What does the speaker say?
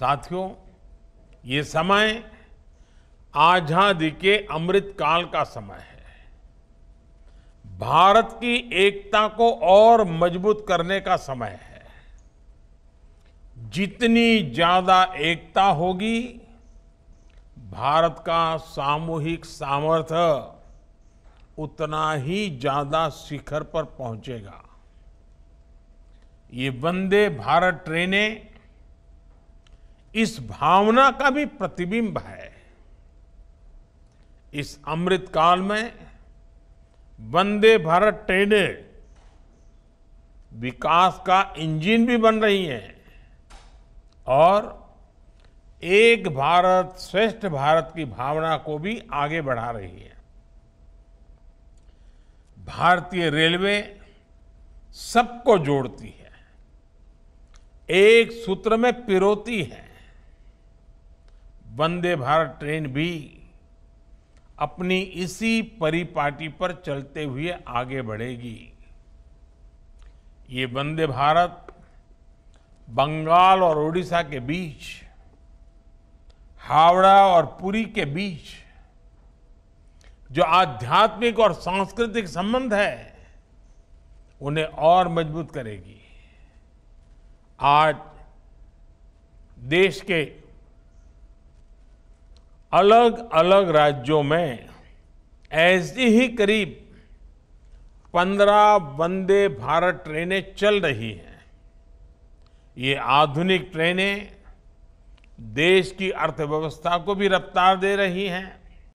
साथियों ये समय आजादी के अमृत काल का समय है भारत की एकता को और मजबूत करने का समय है जितनी ज्यादा एकता होगी भारत का सामूहिक सामर्थ्य उतना ही ज्यादा शिखर पर पहुंचेगा ये वंदे भारत ट्रेनें इस भावना का भी प्रतिबिंब है इस अमृत काल में वंदे भारत ट्रेनें विकास का इंजन भी बन रही हैं और एक भारत श्रेष्ठ भारत की भावना को भी आगे बढ़ा रही है भारतीय रेलवे सबको जोड़ती है एक सूत्र में पिरोती है वंदे भारत ट्रेन भी अपनी इसी परिपाटी पर चलते हुए आगे बढ़ेगी ये वंदे भारत बंगाल और ओडिशा के बीच हावड़ा और पुरी के बीच जो आध्यात्मिक और सांस्कृतिक संबंध है उन्हें और मजबूत करेगी आज देश के अलग अलग राज्यों में ऐसी ही करीब पंद्रह वंदे भारत ट्रेनें चल रही हैं ये आधुनिक ट्रेनें देश की अर्थव्यवस्था को भी रफ्तार दे रही हैं